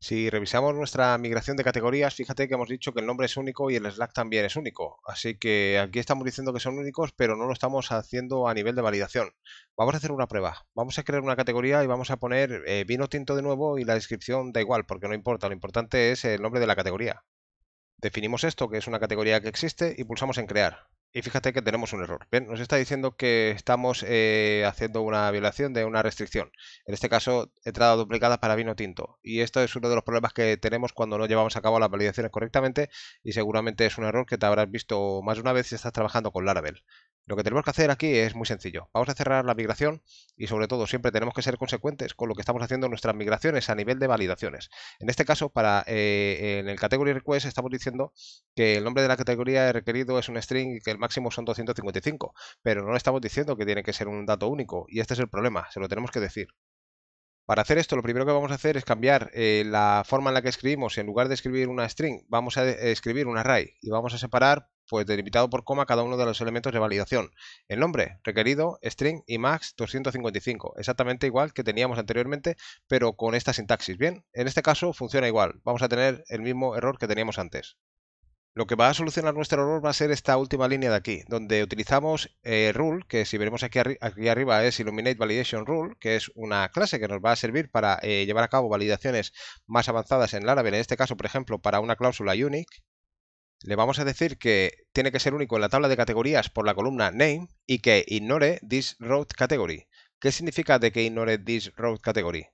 Si revisamos nuestra migración de categorías, fíjate que hemos dicho que el nombre es único y el Slack también es único. Así que aquí estamos diciendo que son únicos, pero no lo estamos haciendo a nivel de validación. Vamos a hacer una prueba. Vamos a crear una categoría y vamos a poner eh, vino tinto de nuevo y la descripción da igual, porque no importa. Lo importante es el nombre de la categoría. Definimos esto, que es una categoría que existe, y pulsamos en crear. Y fíjate que tenemos un error. nos está diciendo que estamos eh, haciendo una violación de una restricción. En este caso, entrada duplicada para vino tinto. Y esto es uno de los problemas que tenemos cuando no llevamos a cabo las validaciones correctamente. Y seguramente es un error que te habrás visto más de una vez si estás trabajando con Laravel. Lo que tenemos que hacer aquí es muy sencillo. Vamos a cerrar la migración y sobre todo siempre tenemos que ser consecuentes con lo que estamos haciendo en nuestras migraciones a nivel de validaciones. En este caso, para eh, en el category request estamos diciendo que el nombre de la categoría requerido es un string y que el máximo son 255, pero no le estamos diciendo que tiene que ser un dato único y este es el problema, se lo tenemos que decir. Para hacer esto, lo primero que vamos a hacer es cambiar eh, la forma en la que escribimos. En lugar de escribir una string, vamos a eh, escribir un array y vamos a separar pues delimitado por coma cada uno de los elementos de validación. El nombre, requerido, string y max 255, exactamente igual que teníamos anteriormente, pero con esta sintaxis. Bien, en este caso funciona igual, vamos a tener el mismo error que teníamos antes. Lo que va a solucionar nuestro error va a ser esta última línea de aquí, donde utilizamos eh, rule, que si veremos aquí, aquí, arriba es Illuminate Validation Rule, que es una clase que nos va a servir para eh, llevar a cabo validaciones más avanzadas en Laravel, en este caso, por ejemplo, para una cláusula unique le vamos a decir que tiene que ser único en la tabla de categorías por la columna name y que ignore this road category. ¿Qué significa de que ignore this road category?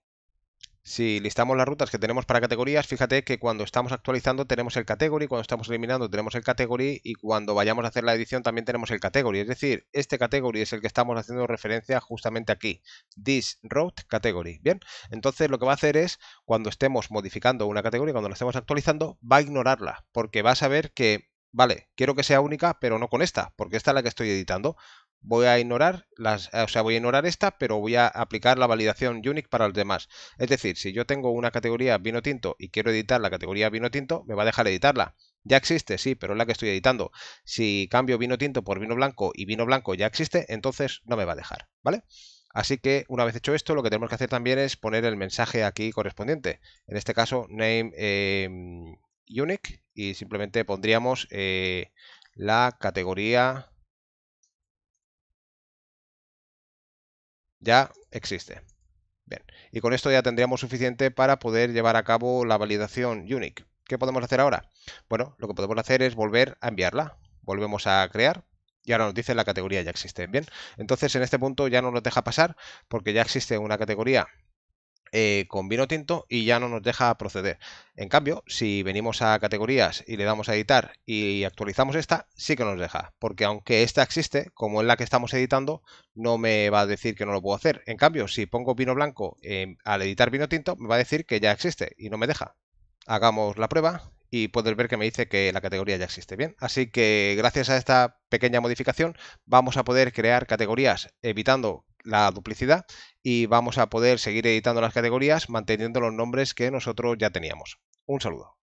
Si listamos las rutas que tenemos para categorías, fíjate que cuando estamos actualizando tenemos el category, cuando estamos eliminando tenemos el category y cuando vayamos a hacer la edición también tenemos el category. Es decir, este category es el que estamos haciendo referencia justamente aquí. This route category. Bien, entonces lo que va a hacer es cuando estemos modificando una categoría, cuando la estemos actualizando, va a ignorarla porque va a saber que vale, quiero que sea única, pero no con esta, porque esta es la que estoy editando voy a ignorar las, eh, o sea, voy a ignorar esta, pero voy a aplicar la validación Unique para los demás. Es decir, si yo tengo una categoría vino tinto y quiero editar la categoría vino tinto, me va a dejar editarla. Ya existe, sí, pero es la que estoy editando. Si cambio vino tinto por vino blanco y vino blanco ya existe, entonces no me va a dejar, ¿vale? Así que una vez hecho esto, lo que tenemos que hacer también es poner el mensaje aquí correspondiente. En este caso, name em, unique y simplemente pondríamos eh, la categoría ya existe. Bien, y con esto ya tendríamos suficiente para poder llevar a cabo la validación unique. ¿Qué podemos hacer ahora? Bueno, lo que podemos hacer es volver a enviarla. Volvemos a crear y ahora nos dice la categoría ya existe. Bien, entonces en este punto ya no nos deja pasar porque ya existe una categoría eh, con vino tinto y ya no nos deja proceder. En cambio, si venimos a categorías y le damos a editar y actualizamos esta, sí que nos deja, porque aunque esta existe, como es la que estamos editando, no me va a decir que no lo puedo hacer. En cambio, si pongo vino blanco eh, al editar vino tinto, me va a decir que ya existe y no me deja. Hagamos la prueba y puedes ver que me dice que la categoría ya existe bien. Así que gracias a esta pequeña modificación vamos a poder crear categorías evitando la duplicidad y vamos a poder seguir editando las categorías manteniendo los nombres que nosotros ya teníamos. Un saludo.